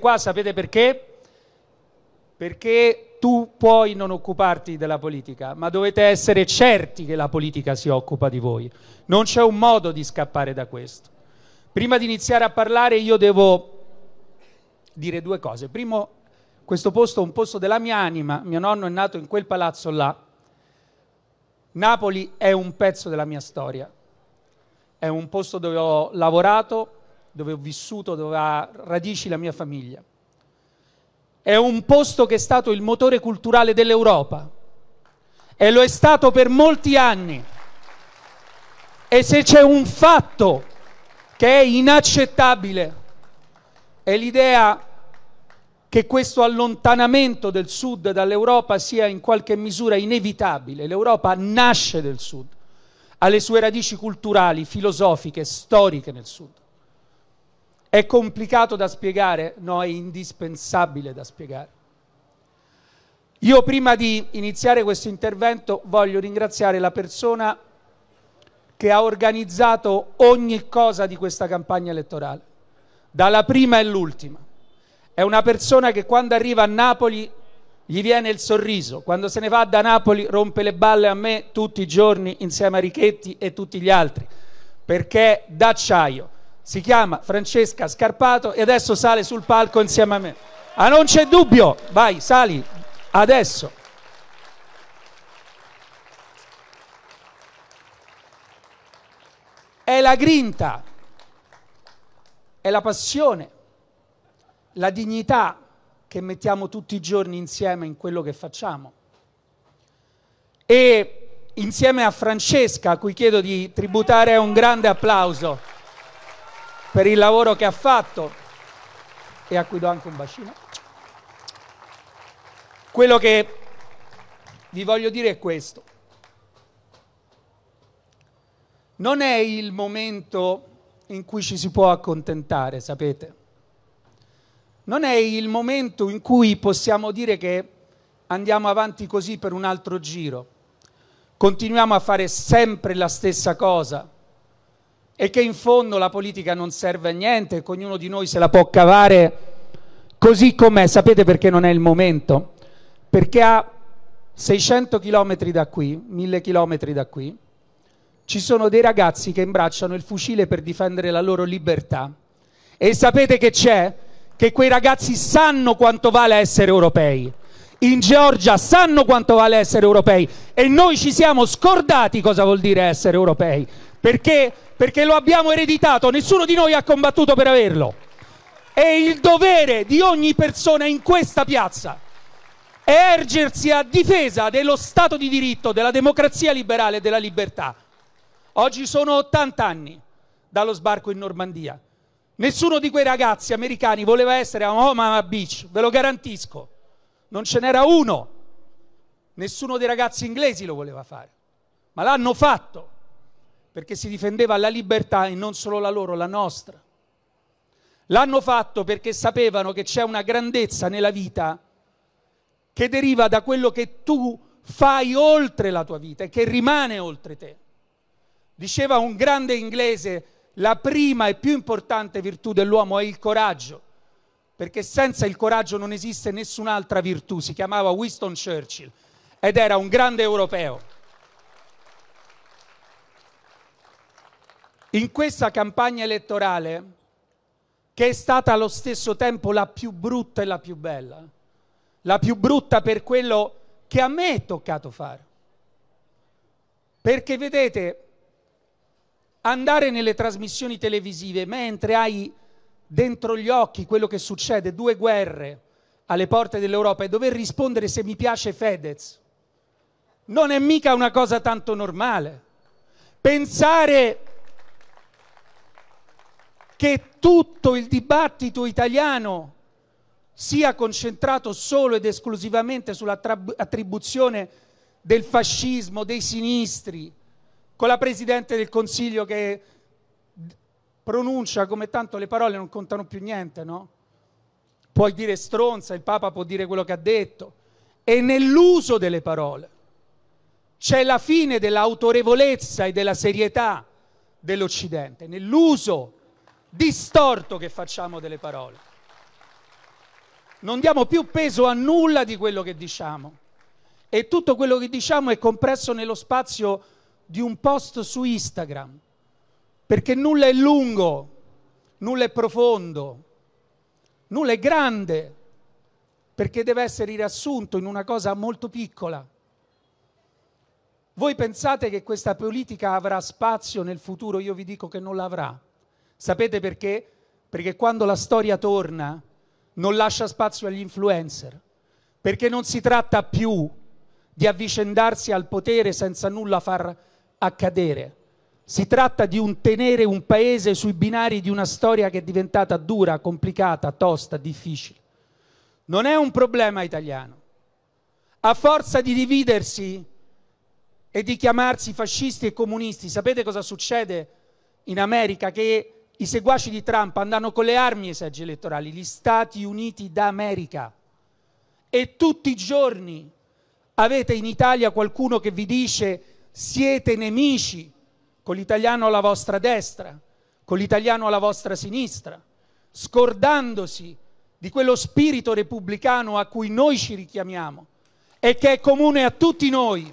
qua sapete perché? Perché tu puoi non occuparti della politica, ma dovete essere certi che la politica si occupa di voi. Non c'è un modo di scappare da questo. Prima di iniziare a parlare io devo dire due cose. Primo, questo posto è un posto della mia anima, mio nonno è nato in quel palazzo là. Napoli è un pezzo della mia storia, è un posto dove ho lavorato, dove ho vissuto, dove ha radici la mia famiglia. È un posto che è stato il motore culturale dell'Europa e lo è stato per molti anni. E se c'è un fatto che è inaccettabile è l'idea che questo allontanamento del sud dall'Europa sia in qualche misura inevitabile. L'Europa nasce del sud, ha le sue radici culturali, filosofiche, storiche nel sud. È complicato da spiegare? No, è indispensabile da spiegare. Io prima di iniziare questo intervento voglio ringraziare la persona che ha organizzato ogni cosa di questa campagna elettorale, dalla prima e l'ultima. È una persona che quando arriva a Napoli gli viene il sorriso, quando se ne va da Napoli rompe le balle a me tutti i giorni insieme a Richetti e tutti gli altri, perché d'acciaio si chiama Francesca Scarpato e adesso sale sul palco insieme a me. Ah, non c'è dubbio, vai, sali adesso. È la grinta, è la passione, la dignità che mettiamo tutti i giorni insieme in quello che facciamo. E insieme a Francesca, a cui chiedo di tributare un grande applauso per il lavoro che ha fatto e a cui do anche un bacino. Quello che vi voglio dire è questo. Non è il momento in cui ci si può accontentare, sapete? Non è il momento in cui possiamo dire che andiamo avanti così per un altro giro. Continuiamo a fare sempre la stessa cosa e che in fondo la politica non serve a niente, che ognuno di noi se la può cavare così com'è. Sapete perché non è il momento? Perché a 600 km da qui, 1000 km da qui, ci sono dei ragazzi che imbracciano il fucile per difendere la loro libertà. E sapete che c'è? Che quei ragazzi sanno quanto vale essere europei. In Georgia sanno quanto vale essere europei e noi ci siamo scordati cosa vuol dire essere europei perché, perché lo abbiamo ereditato, nessuno di noi ha combattuto per averlo. È il dovere di ogni persona in questa piazza è ergersi a difesa dello Stato di diritto, della democrazia liberale e della libertà. Oggi sono 80 anni dallo sbarco in Normandia. Nessuno di quei ragazzi americani voleva essere a Omaha Beach, ve lo garantisco. Non ce n'era uno. Nessuno dei ragazzi inglesi lo voleva fare. Ma l'hanno fatto perché si difendeva la libertà e non solo la loro, la nostra. L'hanno fatto perché sapevano che c'è una grandezza nella vita che deriva da quello che tu fai oltre la tua vita e che rimane oltre te. Diceva un grande inglese, la prima e più importante virtù dell'uomo è il coraggio, perché senza il coraggio non esiste nessun'altra virtù. Si chiamava Winston Churchill ed era un grande europeo. In questa campagna elettorale, che è stata allo stesso tempo la più brutta e la più bella, la più brutta per quello che a me è toccato fare. Perché vedete, andare nelle trasmissioni televisive mentre hai dentro gli occhi quello che succede, due guerre alle porte dell'Europa e dover rispondere se mi piace Fedez, non è mica una cosa tanto normale. Pensare che tutto il dibattito italiano sia concentrato solo ed esclusivamente sull'attribuzione del fascismo, dei sinistri, con la Presidente del Consiglio che pronuncia come tanto le parole non contano più niente, no? Puoi dire stronza, il Papa può dire quello che ha detto. E nell'uso delle parole c'è la fine dell'autorevolezza e della serietà dell'Occidente, nell'uso distorto che facciamo delle parole. Non diamo più peso a nulla di quello che diciamo. E tutto quello che diciamo è compresso nello spazio di un post su Instagram. Perché nulla è lungo, nulla è profondo, nulla è grande, perché deve essere riassunto in una cosa molto piccola. Voi pensate che questa politica avrà spazio nel futuro? Io vi dico che non l'avrà. Sapete perché? Perché quando la storia torna non lascia spazio agli influencer, perché non si tratta più di avvicendarsi al potere senza nulla far accadere. Si tratta di un tenere un paese sui binari di una storia che è diventata dura, complicata, tosta, difficile. Non è un problema italiano. A forza di dividersi e di chiamarsi fascisti e comunisti, sapete cosa succede in America? Che i seguaci di Trump andranno con le armi ai seggi elettorali, gli Stati Uniti d'America. E tutti i giorni avete in Italia qualcuno che vi dice siete nemici con l'italiano alla vostra destra, con l'italiano alla vostra sinistra, scordandosi di quello spirito repubblicano a cui noi ci richiamiamo e che è comune a tutti noi,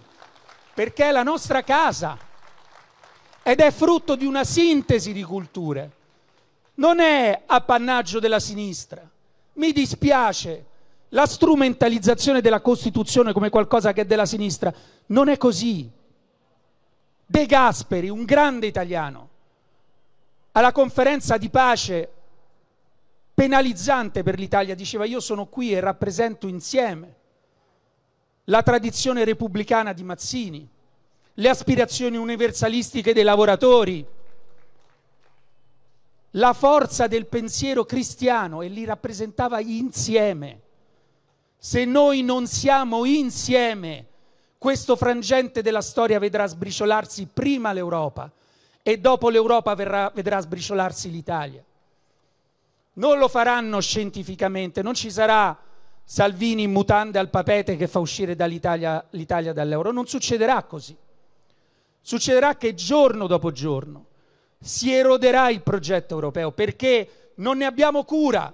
perché è la nostra casa ed è frutto di una sintesi di culture non è appannaggio della sinistra. Mi dispiace, la strumentalizzazione della Costituzione come qualcosa che è della sinistra non è così. De Gasperi, un grande italiano, alla conferenza di pace penalizzante per l'Italia diceva io sono qui e rappresento insieme la tradizione repubblicana di Mazzini, le aspirazioni universalistiche dei lavoratori, la forza del pensiero cristiano e li rappresentava insieme. Se noi non siamo insieme, questo frangente della storia vedrà sbriciolarsi prima l'Europa e dopo l'Europa vedrà sbriciolarsi l'Italia. Non lo faranno scientificamente, non ci sarà Salvini in mutande al papete che fa uscire dall'Italia, l'Italia dall'euro, non succederà così. Succederà che giorno dopo giorno si eroderà il progetto europeo perché non ne abbiamo cura.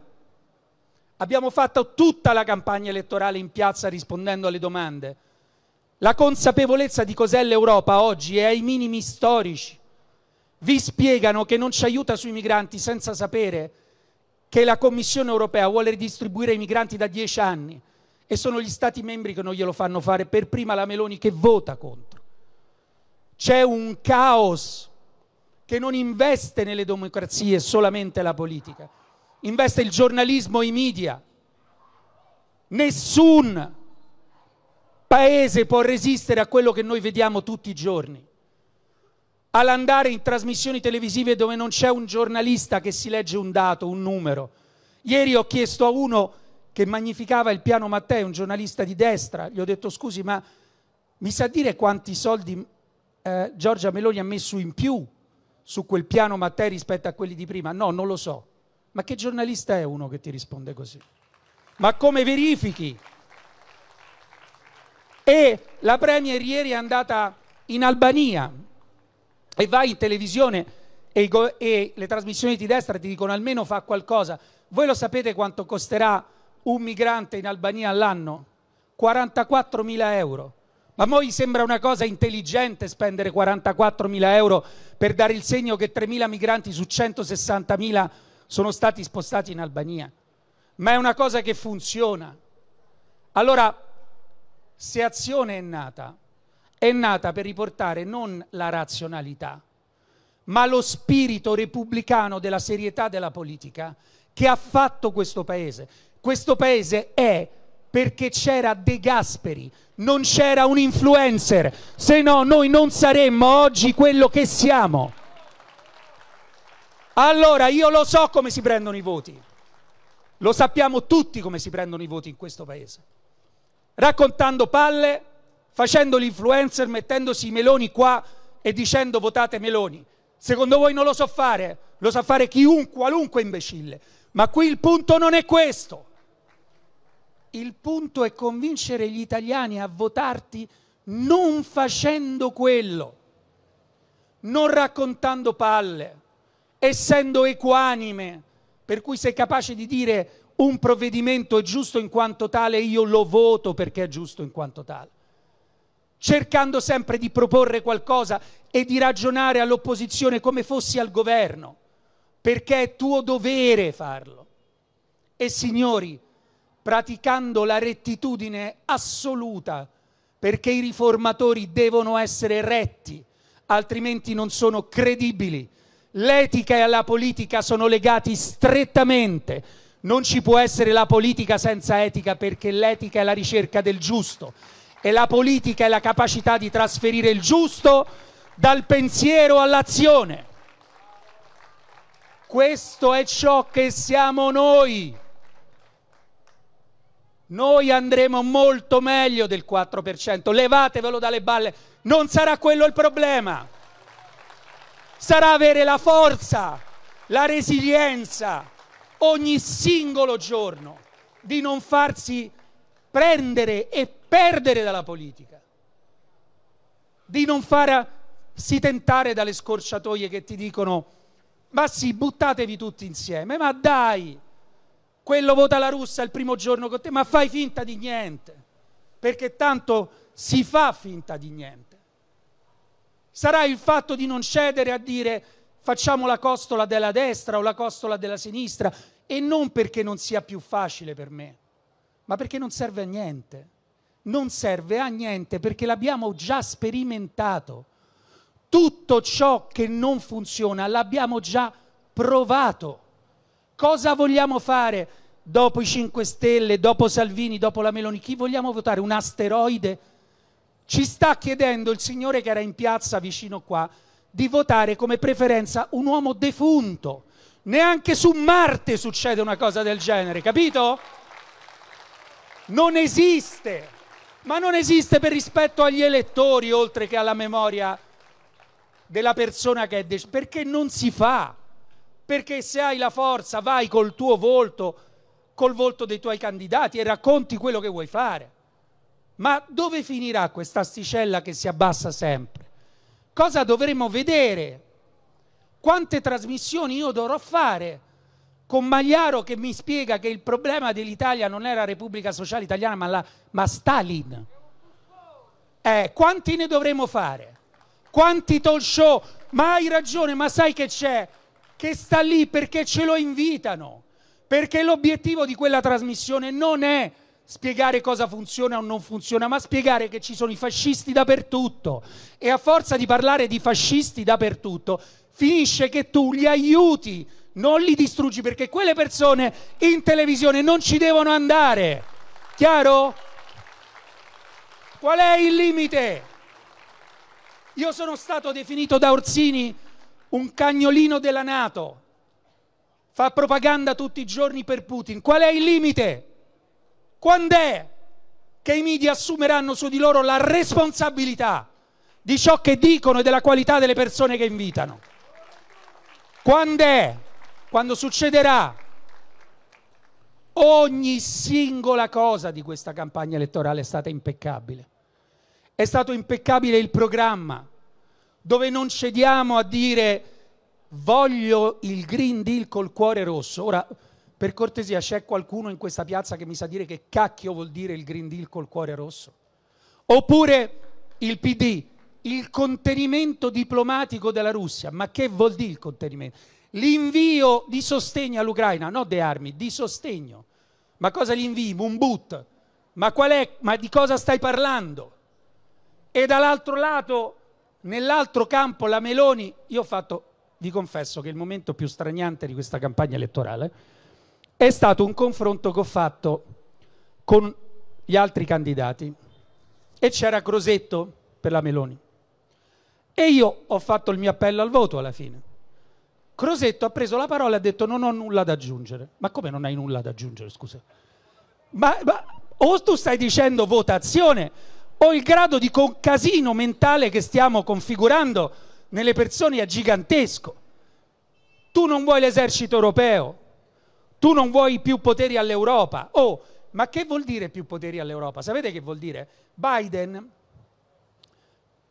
Abbiamo fatto tutta la campagna elettorale in piazza rispondendo alle domande. La consapevolezza di cos'è l'Europa oggi è ai minimi storici. Vi spiegano che non ci aiuta sui migranti senza sapere che la Commissione europea vuole ridistribuire i migranti da dieci anni e sono gli Stati membri che non glielo fanno fare, per prima la Meloni che vota contro. C'è un caos che non investe nelle democrazie solamente la politica, investe il giornalismo e i media. Nessun paese può resistere a quello che noi vediamo tutti i giorni. All'andare in trasmissioni televisive dove non c'è un giornalista che si legge un dato, un numero. Ieri ho chiesto a uno che magnificava il piano Mattei, un giornalista di destra, gli ho detto scusi ma mi sa dire quanti soldi eh, Giorgia Meloni ha messo in più su quel piano Mattei rispetto a quelli di prima? No, non lo so. Ma che giornalista è uno che ti risponde così? Ma come verifichi? E la Premier ieri è andata in Albania e vai in televisione e, go- e, le trasmissioni di destra ti dicono almeno fa qualcosa. Voi lo sapete quanto costerà un migrante in Albania all'anno? 44 mila euro. Ma A voi sembra una cosa intelligente spendere 44 mila euro per dare il segno che 3 mila migranti su 160 mila sono stati spostati in Albania, ma è una cosa che funziona. Allora, se azione è nata, è nata per riportare non la razionalità, ma lo spirito repubblicano della serietà della politica che ha fatto questo Paese. Questo Paese è perché c'era De Gasperi, non c'era un influencer, se no noi non saremmo oggi quello che siamo. Allora io lo so come si prendono i voti, lo sappiamo tutti come si prendono i voti in questo paese, raccontando palle, facendo l'influencer, mettendosi i meloni qua e dicendo votate meloni. Secondo voi non lo so fare, lo sa fare chiunque, qualunque imbecille, ma qui il punto non è questo. Il punto è convincere gli italiani a votarti non facendo quello, non raccontando palle, essendo equanime, per cui sei capace di dire un provvedimento è giusto in quanto tale, e io lo voto perché è giusto in quanto tale. Cercando sempre di proporre qualcosa e di ragionare all'opposizione come fossi al governo, perché è tuo dovere farlo. E signori, praticando la rettitudine assoluta, perché i riformatori devono essere retti, altrimenti non sono credibili. L'etica e la politica sono legati strettamente. Non ci può essere la politica senza etica perché l'etica è la ricerca del giusto e la politica è la capacità di trasferire il giusto dal pensiero all'azione. Questo è ciò che siamo noi. Noi andremo molto meglio del 4%, levatevelo dalle balle, non sarà quello il problema. Sarà avere la forza, la resilienza ogni singolo giorno di non farsi prendere e perdere dalla politica, di non farsi tentare dalle scorciatoie che ti dicono ma sì, buttatevi tutti insieme, ma dai, quello vota la russa il primo giorno con te, ma fai finta di niente, perché tanto si fa finta di niente. Sarà il fatto di non cedere a dire facciamo la costola della destra o la costola della sinistra e non perché non sia più facile per me, ma perché non serve a niente. Non serve a niente perché l'abbiamo già sperimentato. Tutto ciò che non funziona l'abbiamo già provato. Cosa vogliamo fare dopo i 5 Stelle, dopo Salvini, dopo la Meloni? Chi vogliamo votare? Un asteroide? Ci sta chiedendo il signore che era in piazza vicino qua di votare come preferenza un uomo defunto. Neanche su Marte succede una cosa del genere, capito? Non esiste, ma non esiste per rispetto agli elettori oltre che alla memoria della persona che è deceduta, perché non si fa perché se hai la forza vai col tuo volto, col volto dei tuoi candidati e racconti quello che vuoi fare. Ma dove finirà questa asticella che si abbassa sempre? Cosa dovremo vedere? Quante trasmissioni io dovrò fare con Magliaro che mi spiega che il problema dell'Italia non era la Repubblica Sociale Italiana ma, la, ma Stalin? Eh, quanti ne dovremo fare? Quanti talk show? Ma hai ragione, ma sai che c'è? che sta lì perché ce lo invitano, perché l'obiettivo di quella trasmissione non è spiegare cosa funziona o non funziona, ma spiegare che ci sono i fascisti dappertutto e a forza di parlare di fascisti dappertutto finisce che tu li aiuti, non li distruggi perché quelle persone in televisione non ci devono andare. Chiaro? Qual è il limite? Io sono stato definito da Orsini un cagnolino della Nato, fa propaganda tutti i giorni per Putin. Qual è il limite? Quando è che i media assumeranno su di loro la responsabilità di ciò che dicono e della qualità delle persone che invitano? Quando è? Quando succederà? Ogni singola cosa di questa campagna elettorale è stata impeccabile. È stato impeccabile il programma, dove non cediamo a dire voglio il Green Deal col cuore rosso. Ora, per cortesia, c'è qualcuno in questa piazza che mi sa dire che cacchio vuol dire il Green Deal col cuore rosso? Oppure il PD, il contenimento diplomatico della Russia. Ma che vuol dire il contenimento? L'invio di sostegno all'Ucraina, non di armi, di sostegno. Ma cosa gli invii? Un boot. Ma, ma di cosa stai parlando? E dall'altro lato Nell'altro campo la Meloni, io ho fatto, vi confesso che il momento più straniante di questa campagna elettorale è stato un confronto che ho fatto con gli altri candidati e c'era Crosetto per la Meloni. E io ho fatto il mio appello al voto alla fine. Crosetto ha preso la parola e ha detto non ho nulla da aggiungere. Ma come non hai nulla da aggiungere, scusa? Ma, ma o tu stai dicendo votazione o il grado di casino mentale che stiamo configurando nelle persone è gigantesco. Tu non vuoi l'esercito europeo, tu non vuoi più poteri all'Europa. Oh, ma che vuol dire più poteri all'Europa? Sapete che vuol dire? Biden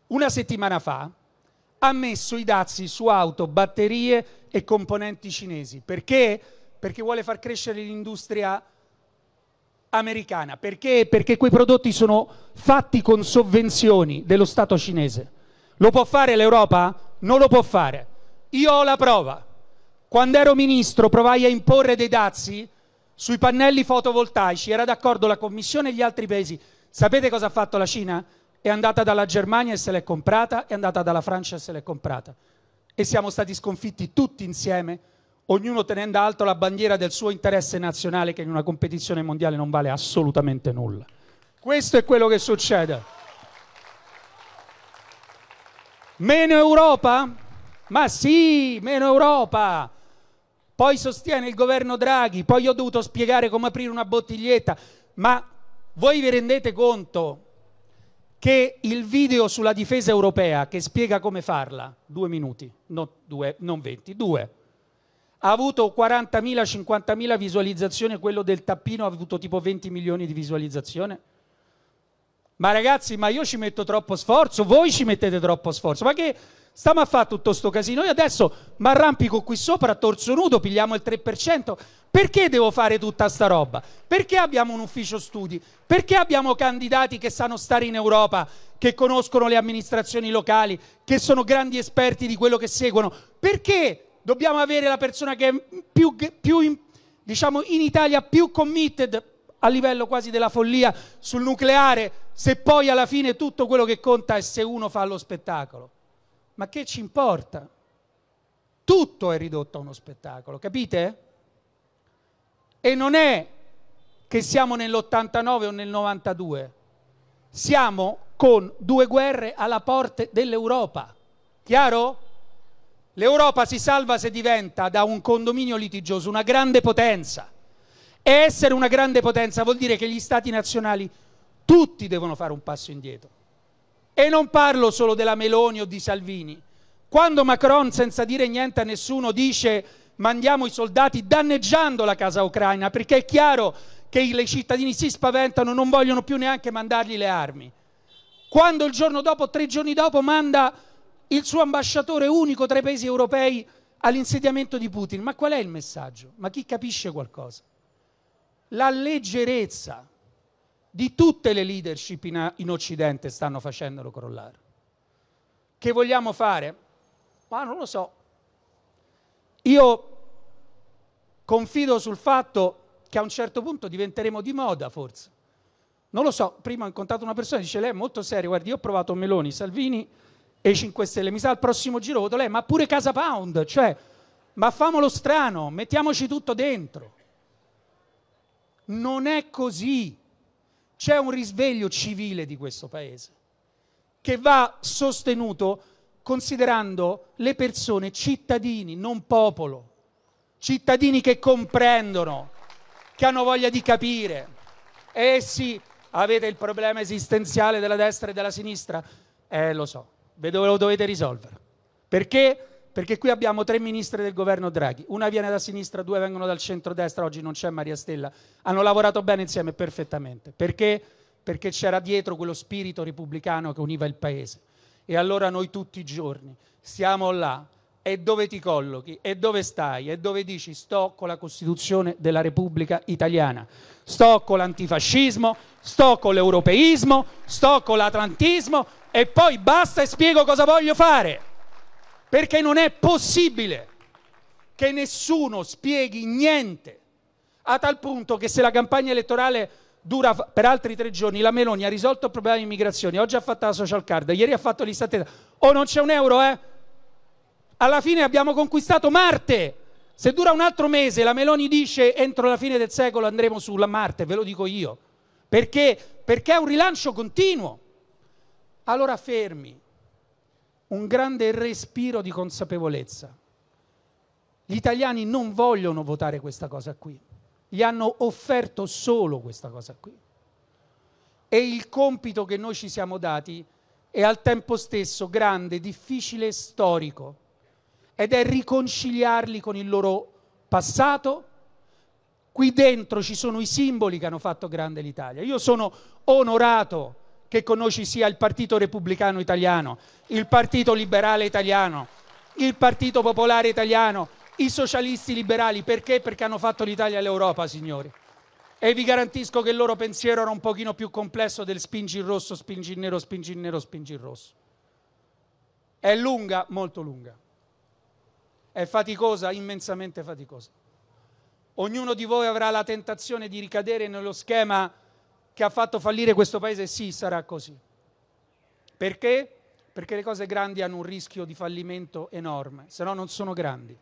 una settimana fa ha messo i dazi su auto, batterie e componenti cinesi. Perché? Perché vuole far crescere l'industria europea americana. Perché? Perché quei prodotti sono fatti con sovvenzioni dello Stato cinese. Lo può fare l'Europa? Non lo può fare. Io ho la prova. Quando ero ministro provai a imporre dei dazi sui pannelli fotovoltaici, era d'accordo la Commissione e gli altri paesi. Sapete cosa ha fatto la Cina? È andata dalla Germania e se l'è comprata, è andata dalla Francia e se l'è comprata. E siamo stati sconfitti tutti insieme ognuno tenendo alto la bandiera del suo interesse nazionale che in una competizione mondiale non vale assolutamente nulla. Questo è quello che succede. Meno Europa? Ma sì, meno Europa. Poi sostiene il governo Draghi, poi ho dovuto spiegare come aprire una bottiglietta. Ma voi vi rendete conto che il video sulla difesa europea che spiega come farla, due minuti, non due, non venti, due, ha avuto 40.000-50.000 visualizzazioni, quello del tappino ha avuto tipo 20 milioni di visualizzazioni. Ma ragazzi, ma io ci metto troppo sforzo, voi ci mettete troppo sforzo. Ma che stiamo a fare tutto questo casino? Io adesso mi arrampico qui sopra torso nudo, pigliamo il 3%. Perché devo fare tutta sta roba? Perché abbiamo un ufficio studi? Perché abbiamo candidati che sanno stare in Europa, che conoscono le amministrazioni locali, che sono grandi esperti di quello che seguono? Perché dobbiamo avere la persona che è più, più in, diciamo in Italia più committed a livello quasi della follia sul nucleare, se poi alla fine tutto quello che conta è se uno fa lo spettacolo. Ma che ci importa? Tutto è ridotto a uno spettacolo, capite? E non è che siamo nell'89 o nel 92, siamo con due guerre alla porta dell'Europa. Chiaro? L'Europa si salva se diventa da un condominio litigioso una grande potenza. E essere una grande potenza vuol dire che gli stati nazionali tutti devono fare un passo indietro. E non parlo solo della Meloni o di Salvini. Quando Macron, senza dire niente a nessuno, dice mandiamo i soldati danneggiando la casa ucraina, perché è chiaro che i cittadini si spaventano, non vogliono più neanche mandargli le armi. Quando il giorno dopo, tre giorni dopo, manda il suo ambasciatore unico tra i paesi europei all'insediamento di Putin. Ma qual è il messaggio? Ma chi capisce qualcosa? La leggerezza di tutte le leadership in, in Occidente stanno facendolo crollare. Che vogliamo fare? Ma non lo so. Io confido sul fatto che a un certo punto diventeremo di moda, forse. Non lo so, prima ho incontrato una persona e dice lei è molto seria, guardi, io ho provato Meloni, Salvini, e 5 Stelle. Mi sa al prossimo giro voto lei, ma pure Casa Pound, cioè, ma famolo strano, mettiamoci tutto dentro. Non è così. C'è un risveglio civile di questo paese che va sostenuto considerando le persone cittadini, non popolo, cittadini che comprendono, che hanno voglia di capire. Eh sì, avete il problema esistenziale della destra e della sinistra? Eh, lo so, ve lo dovete risolvere. Perché? Perché qui abbiamo tre ministri del governo Draghi, una viene da sinistra, due vengono dal centro-destra, oggi non c'è Maria Stella, hanno lavorato bene insieme perfettamente. Perché? Perché c'era dietro quello spirito repubblicano che univa il Paese. E allora noi tutti i giorni siamo là e dove ti collochi e dove stai e dove dici sto con la Costituzione della Repubblica Italiana, sto con l'antifascismo, sto con l'europeismo, sto con l'atlantismo, e poi basta e spiego cosa voglio fare, perché non è possibile che nessuno spieghi niente, a tal punto che se la campagna elettorale dura per altri tre giorni, la Meloni ha risolto il problema di immigrazione, oggi ha fatto la social card, ieri ha fatto l'istattesa, oh non c'è un euro eh, alla fine abbiamo conquistato Marte, se dura un altro mese la Meloni dice entro la fine del secolo andremo sulla Marte, ve lo dico io, perché, perché è un rilancio continuo. Allora fermi, un grande respiro di consapevolezza. Gli italiani non vogliono votare questa cosa qui, gli hanno offerto solo questa cosa qui. E il compito che noi ci siamo dati è al tempo stesso grande, difficile e storico, ed è riconciliarli con il loro passato. Qui dentro ci sono i simboli che hanno fatto grande l'Italia. Io sono onorato che con noi sia il Partito Repubblicano Italiano, il Partito Liberale Italiano, il Partito Popolare Italiano, i socialisti liberali. Perché? Perché hanno fatto l'Italia e l'Europa, signori. E vi garantisco che il loro pensiero era un pochino più complesso del spingi il rosso, spingi il nero, spingi il nero, spingi il rosso. È lunga, molto lunga. È faticosa, immensamente faticosa. Ognuno di voi avrà la tentazione di ricadere nello schema che ha fatto fallire questo paese, sì, sarà così. Perché? Perché le cose grandi hanno un rischio di fallimento enorme, se no non sono grandi.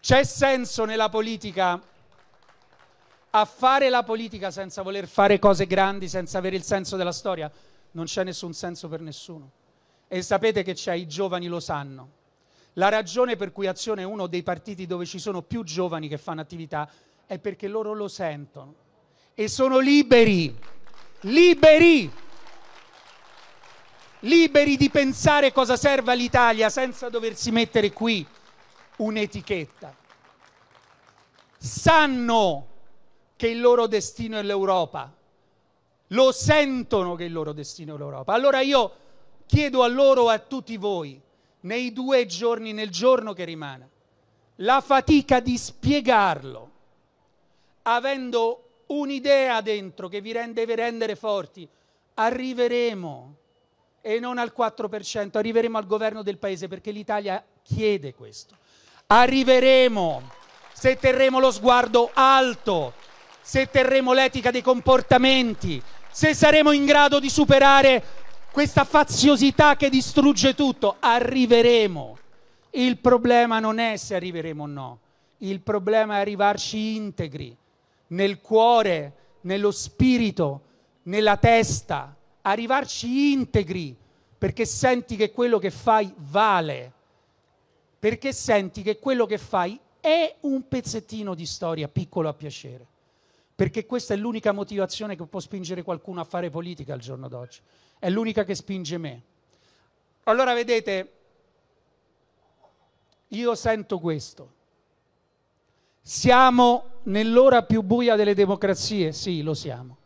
C'è senso nella politica a fare la politica senza voler fare cose grandi, senza avere il senso della storia? Non c'è nessun senso per nessuno. E sapete che c'è, i giovani lo sanno. La ragione per cui Azione è uno dei partiti dove ci sono più giovani che fanno attività è perché loro lo sentono e sono liberi, liberi, liberi di pensare cosa serve all'Italia senza doversi mettere qui un'etichetta. Sanno che il loro destino è l'Europa, lo sentono che il loro destino è l'Europa. Allora io chiedo a loro a tutti voi, nei due giorni, nel giorno che rimane, la fatica di spiegarlo, avendo un'idea dentro che vi deve rendere forti. Arriveremo e non al 4%, arriveremo al governo del paese perché l'Italia chiede questo. Arriveremo se terremo lo sguardo alto, se terremo l'etica dei comportamenti, se saremo in grado di superare questa faziosità che distrugge tutto. Arriveremo. Il problema non è se arriveremo o no, il problema è arrivarci integri nel cuore, nello spirito, nella testa, arrivarci integri, perché senti che quello che fai vale, perché senti che quello che fai è un pezzettino di storia piccolo a piacere, perché questa è l'unica motivazione che può spingere qualcuno a fare politica al giorno d'oggi, è l'unica che spinge me. Allora vedete, io sento questo. Siamo nell'ora più buia delle democrazie? Sì, lo siamo.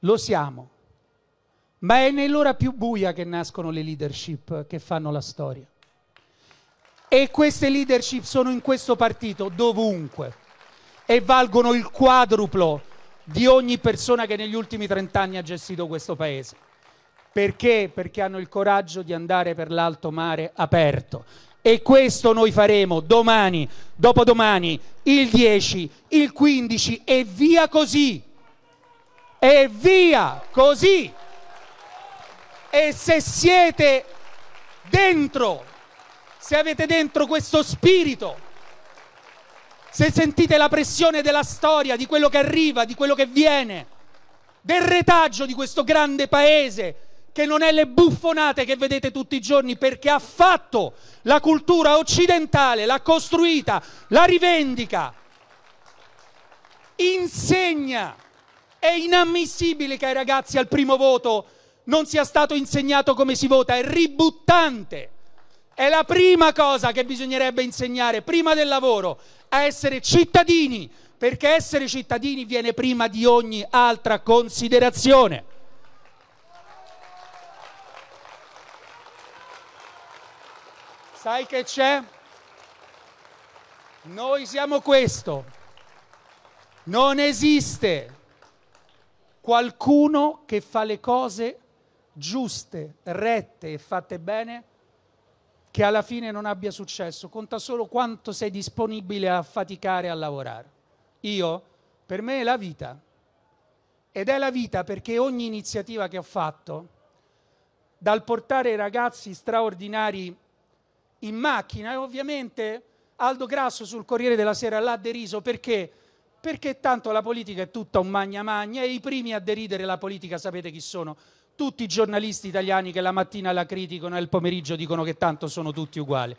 Lo siamo. Ma è nell'ora più buia che nascono le leadership che fanno la storia. E queste leadership sono in questo partito dovunque e valgono il quadruplo di ogni persona che negli ultimi trent'anni ha gestito questo paese. Perché? Perché hanno il coraggio di andare per l'alto mare aperto. E questo noi faremo domani, dopodomani, il 10, il 15 e via così. E via così. E se siete dentro, se avete dentro questo spirito, se sentite la pressione della storia, di quello che arriva, di quello che viene, del retaggio di questo grande paese, che non è le buffonate che vedete tutti i giorni, perché ha fatto la cultura occidentale, l'ha costruita, la rivendica, insegna. È inammissibile che ai ragazzi al primo voto non sia stato insegnato come si vota, è ributtante. È la prima cosa che bisognerebbe insegnare, prima del lavoro, a essere cittadini, perché essere cittadini viene prima di ogni altra considerazione. Sai che c'è? Noi siamo questo. Non esiste qualcuno che fa le cose giuste, rette e fatte bene che alla fine non abbia successo, conta solo quanto sei disponibile a faticare a lavorare. Io, per me è la vita, ed è la vita perché ogni iniziativa che ho fatto, dal portare ragazzi straordinari in macchina e ovviamente Aldo Grasso sul Corriere della Sera l'ha deriso perché? Perché tanto la politica è tutta un magna magna e i primi a deridere la politica sapete chi sono? Tutti i giornalisti italiani che la mattina la criticano e il pomeriggio dicono che tanto sono tutti uguali.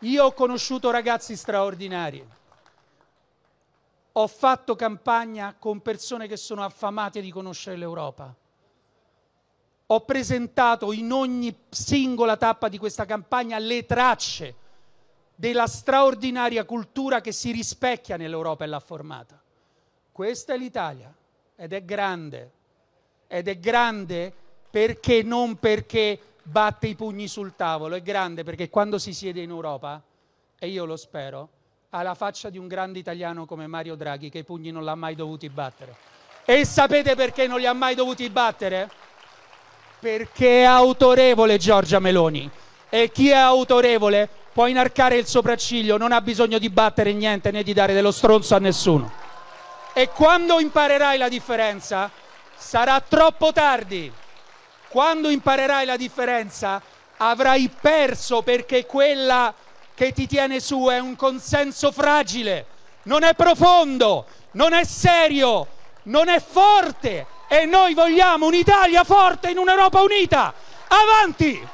Io ho conosciuto ragazzi straordinari, ho fatto campagna con persone che sono affamate di conoscere l'Europa ho presentato in ogni singola tappa di questa campagna le tracce della straordinaria cultura che si rispecchia nell'Europa e l'ha formata. Questa è l'Italia ed è grande, ed è grande perché non perché batte i pugni sul tavolo, è grande perché quando si siede in Europa, e io lo spero, ha la faccia di un grande italiano come Mario Draghi che i pugni non l'ha mai dovuti battere. E sapete perché non li ha mai dovuti battere? Perché è autorevole Giorgia Meloni. E chi è autorevole può inarcare il sopracciglio, non ha bisogno di battere niente né di dare dello stronzo a nessuno. E quando imparerai la differenza, sarà troppo tardi. Quando imparerai la differenza, avrai perso perché quella che ti tiene su è un consenso fragile, non è profondo, non è serio, non è forte e noi vogliamo un'Italia forte in un'Europa unita. Avanti!